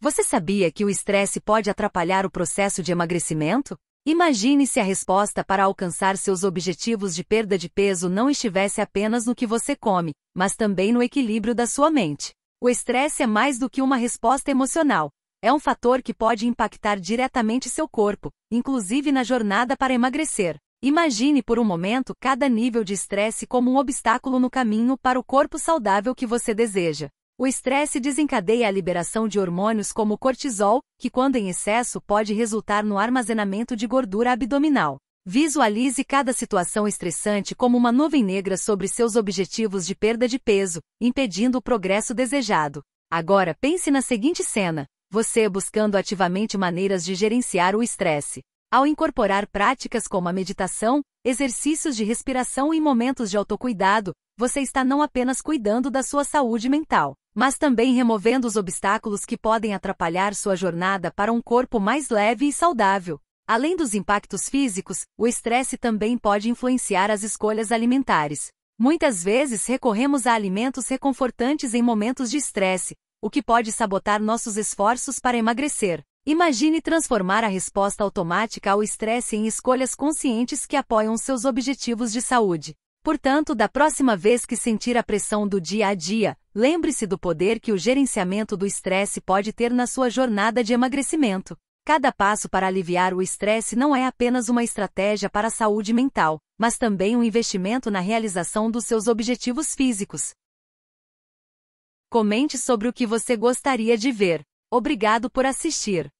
Você sabia que o estresse pode atrapalhar o processo de emagrecimento? Imagine se a resposta para alcançar seus objetivos de perda de peso não estivesse apenas no que você come, mas também no equilíbrio da sua mente. O estresse é mais do que uma resposta emocional. É um fator que pode impactar diretamente seu corpo, inclusive na jornada para emagrecer. Imagine por um momento cada nível de estresse como um obstáculo no caminho para o corpo saudável que você deseja. O estresse desencadeia a liberação de hormônios como cortisol, que quando em excesso pode resultar no armazenamento de gordura abdominal. Visualize cada situação estressante como uma nuvem negra sobre seus objetivos de perda de peso, impedindo o progresso desejado. Agora pense na seguinte cena: você buscando ativamente maneiras de gerenciar o estresse. Ao incorporar práticas como a meditação, exercícios de respiração e momentos de autocuidado, você está não apenas cuidando da sua saúde mental, mas também removendo os obstáculos que podem atrapalhar sua jornada para um corpo mais leve e saudável. Além dos impactos físicos, o estresse também pode influenciar as escolhas alimentares. Muitas vezes recorremos a alimentos reconfortantes em momentos de estresse, o que pode sabotar nossos esforços para emagrecer. Imagine transformar a resposta automática ao estresse em escolhas conscientes que apoiam seus objetivos de saúde. Portanto, da próxima vez que sentir a pressão do dia a dia, lembre-se do poder que o gerenciamento do estresse pode ter na sua jornada de emagrecimento. Cada passo para aliviar o estresse não é apenas uma estratégia para a saúde mental, mas também um investimento na realização dos seus objetivos físicos. Comente sobre o que você gostaria de ver. Obrigado por assistir.